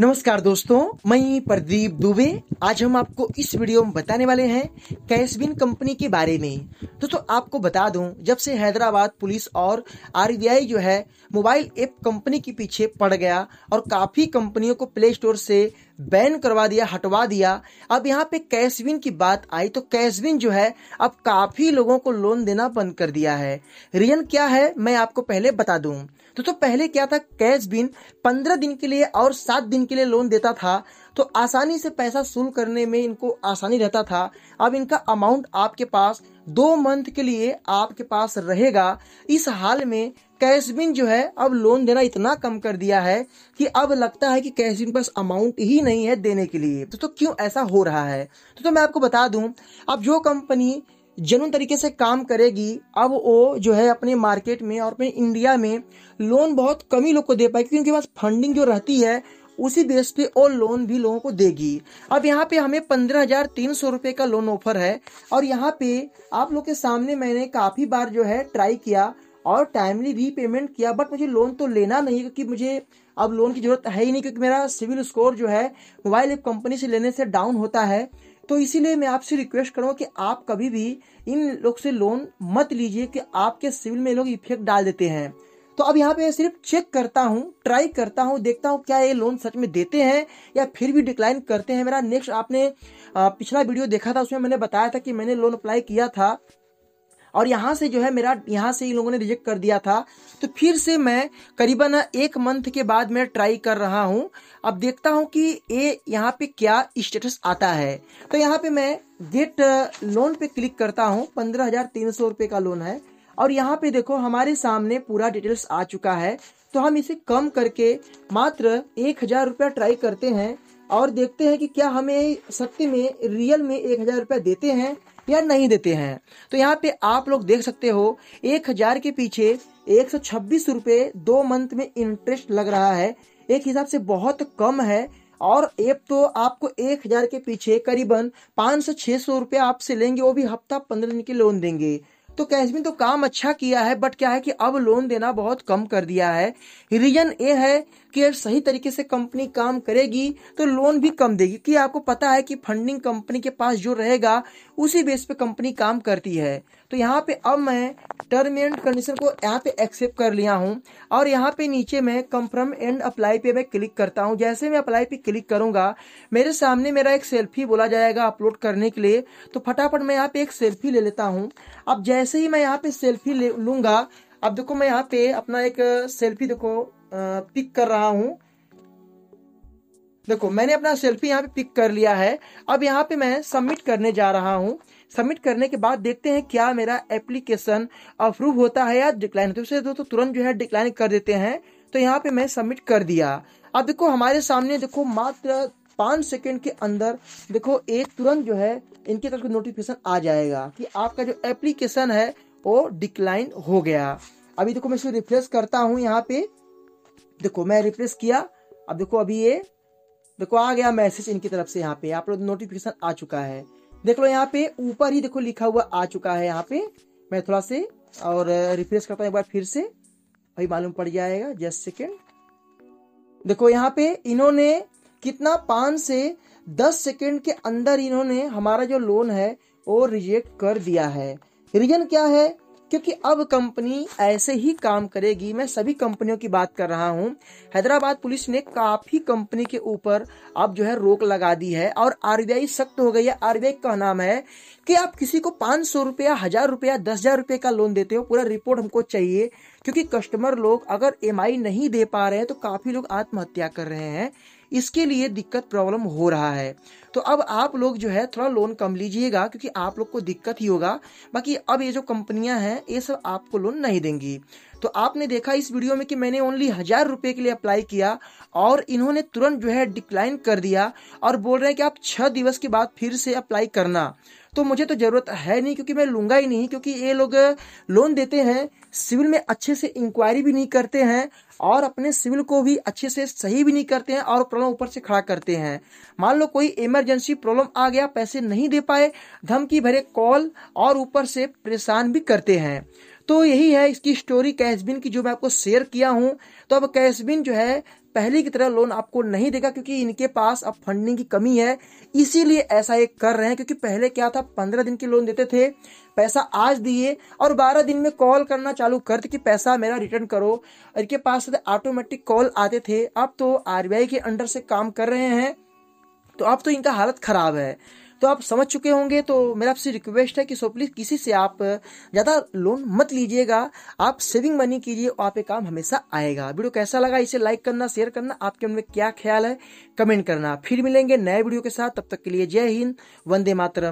नमस्कार दोस्तों मैं प्रदीप दुबे आज हम आपको इस वीडियो में बताने वाले हैं कैशबिन कंपनी के बारे में दोस्तों आपको बता दूं जब से हैदराबाद पुलिस और आर जो है मोबाइल ऐप कंपनी के पीछे पड़ गया और काफी कंपनियों को प्ले स्टोर से बैन करवा दिया हटवा दिया अब यहाँ पे कैशविन की बात आई तो कैशविन जो है अब काफ़ी लोगों को लोन देना बंद कर दिया है रीजन क्या है मैं आपको पहले बता दू तो, तो पहले क्या था कैशविन पंद्रह दिन के लिए और सात दिन के लिए लोन देता था तो आसानी से पैसा सुल करने में इनको आसानी रहता था अब इनका अमाउंट आपके पास दो मंथ के लिए आपके पास रहेगा इस हाल में कैशबिन जो है अब लोन देना इतना कम कर दिया है कि अब लगता है कि कैशबिन पास अमाउंट ही नहीं है देने के लिए तो, तो क्यों ऐसा हो रहा है तो, तो मैं आपको बता दूं अब जो कंपनी जनून तरीके से काम करेगी अब वो जो है अपने मार्केट में और अपने इंडिया में लोन बहुत कम ही लोग को दे पाएगी क्योंकि उनके पास फंडिंग जो रहती है उसी बेस पे और लोन भी लोगों को देगी अब यहाँ पे हमें पंद्रह हजार तीन सौ रूपये का लोन ऑफर है और यहाँ पे आप लोग के सामने मैंने काफ़ी बार जो है ट्राई किया और टाइमली भी पेमेंट किया बट मुझे लोन तो लेना नहीं क्योंकि मुझे अब लोन की जरूरत है ही नहीं क्योंकि मेरा सिविल स्कोर जो है मोबाइल एप कंपनी से लेने से डाउन होता है तो इसीलिए मैं आपसे रिक्वेस्ट करूँ कि आप कभी भी इन लोग से लोन मत लीजिए कि आपके सिविल में लोग इफेक्ट डाल देते हैं तो अब यहाँ पे सिर्फ चेक करता हूँ ट्राई करता हूँ देखता हूँ क्या ये लोन सच में देते हैं या फिर भी डिक्लाइन करते हैं मेरा नेक्स्ट आपने पिछला वीडियो देखा था उसमें मैंने बताया था कि मैंने लोन अप्लाई किया था और यहाँ से जो है मेरा यहाँ से इन लोगों ने रिजेक्ट कर दिया था तो फिर से मैं करीबन एक मंथ के बाद मैं ट्राई कर रहा हूँ अब देखता हूँ कि ये यहाँ पे क्या स्टेटस आता है तो यहाँ पे मैं गेट लोन पे क्लिक करता हूँ पंद्रह हजार तीन सौ रुपये का लोन है और यहाँ पे देखो हमारे सामने पूरा डिटेल्स आ चुका है तो हम इसे कम करके मात्र एक हजार रुपया ट्राई करते हैं और देखते हैं कि क्या हमें सत्य में रियल में एक हजार रुपया देते हैं या नहीं देते हैं तो यहाँ पे आप लोग देख सकते हो एक हजार के पीछे एक सौ छब्बीस रुपये दो मंथ में इंटरेस्ट लग रहा है एक हिसाब से बहुत कम है और एप तो आपको एक हजार के पीछे करीबन पाँच सौ छह सौ रुपया आपसे लेंगे वो भी हफ्ता पंद्रह दिन के लोन देंगे तो कैजमिन तो काम अच्छा किया है बट क्या है कि अब लोन देना बहुत कम कर दिया है रीजन ये है कि सही तरीके से कंपनी काम करेगी तो लोन भी कम देगी कि आपको पता है कि फंडिंग कंपनी के पास जो रहेगा उसी बेस पे कंपनी काम करती है तो यहाँ पे अब मैं टर्म एंड कंडीशन को यहाँ पे एक्सेप्ट कर लिया हूँ और यहाँ पे नीचे मैं कंफर्म एंड अप्लाई पे मैं क्लिक करता हूँ जैसे मैं अप्लाई पे क्लिक करूंगा मेरे सामने मेरा एक सेल्फी बोला जाएगा अपलोड करने के लिए तो फटाफट मैं यहाँ पे एक सेल्फी ले लेता हूँ अब जैसे जैसे ही मैं यहाँ पे सेल्फी ले लूंगा अब देखो मैं यहाँ पे अपना एक सेल्फी देखो पिक कर रहा हूँ देखो मैंने अपना सेल्फी यहाँ पे पिक कर लिया है अब यहाँ पे मैं सबमिट करने जा रहा हूँ सबमिट करने के बाद देखते हैं क्या मेरा एप्लीकेशन अप्रूव होता है या डिक्लाइन होता है दोस्तों तुरंत जो है डिक्लाइन कर देते हैं तो यहाँ पे मैं सबमिट कर दिया अब देखो हमारे सामने देखो मात्र पाँच सेकेंड के अंदर देखो एक तुरंत जो है इनके तरफ नोटिफिकेशन आ जाएगा कि आपका जो एप्लीकेशन है वो डिक्लाइन हो गया अभी देखो मैं इसको रिफ्रेस करता हूँ यहाँ पे देखो मैं रिफ्रेस किया अब देखो अभी ये देखो आ गया मैसेज इनकी तरफ से यहाँ पे आप लोग नोटिफिकेशन आ चुका है देख लो यहाँ पे ऊपर ही देखो लिखा हुआ आ चुका है यहाँ पे मैं थोड़ा से और रिफ्रेश करता हूँ एक बार फिर से भाई मालूम पड़ जाएगा जस्ट सेकेंड देखो यहाँ पे इन्होंने कितना पाँच से दस सेकेंड के अंदर इन्होंने हमारा जो लोन है वो रिजेक्ट कर दिया है रीजन क्या है क्योंकि अब कंपनी ऐसे ही काम करेगी मैं सभी कंपनियों की बात कर रहा हूँ हैदराबाद पुलिस ने काफ़ी कंपनी के ऊपर अब जो है रोक लगा दी है और आरबीआई सख्त हो गई है आरबीआई का नाम है कि आप किसी को पांच सौ रुपया हज़ार रुपया दस हज़ार रुपये का लोन देते हो पूरा रिपोर्ट हमको चाहिए क्योंकि कस्टमर लोग अगर एम नहीं दे पा रहे हैं तो काफ़ी लोग आत्महत्या कर रहे हैं इसके लिए दिक्कत प्रॉब्लम हो रहा है तो अब आप लोग जो है थोड़ा लोन कम लीजिएगा क्योंकि आप लोग को दिक्कत ही होगा बाकी अब ये जो कंपनियां हैं ये सब आपको लोन नहीं देंगी तो आपने देखा इस वीडियो में कि मैंने ओनली हज़ार रुपए के लिए अप्लाई किया और इन्होंने तुरंत जो है डिक्लाइन कर दिया और बोल रहे हैं कि आप छह दिवस के बाद फिर से अप्लाई करना तो मुझे तो ज़रूरत है नहीं क्योंकि मैं लूंगा ही नहीं क्योंकि ये लोग लोन देते हैं सिविल में अच्छे से इंक्वायरी भी नहीं करते हैं और अपने सिविल को भी अच्छे से सही भी नहीं करते हैं और प्रॉब्लम ऊपर से खड़ा करते हैं मान लो कोई इमरजेंसी प्रॉब्लम आ गया पैसे नहीं दे पाए धमकी भरे कॉल और ऊपर से परेशान भी करते हैं तो यही है इसकी स्टोरी कैशबिन की जो मैं आपको शेयर किया हूं तो अब कैशबिन जो है पहले की तरह लोन आपको नहीं देगा क्योंकि इनके पास अब फंडिंग की कमी है इसीलिए ऐसा ये कर रहे हैं क्योंकि पहले क्या था पंद्रह दिन के लोन देते थे पैसा आज दिए और बारह दिन में कॉल करना चालू करते कि पैसा मेरा रिटर्न करो इनके पास ऑटोमेटिक कॉल आते थे अब तो आरबीआई के अंडर से काम कर रहे हैं तो अब तो इनका हालत खराब है तो आप समझ चुके होंगे तो मेरा आपसे रिक्वेस्ट है कि सो प्लीज़ किसी से आप ज़्यादा लोन मत लीजिएगा आप सेविंग मनी कीजिए और आपके काम हमेशा आएगा वीडियो कैसा लगा इसे लाइक करना शेयर करना आपके मन में क्या ख्याल है कमेंट करना फिर मिलेंगे नए वीडियो के साथ तब तक के लिए जय हिंद वंदे मातरम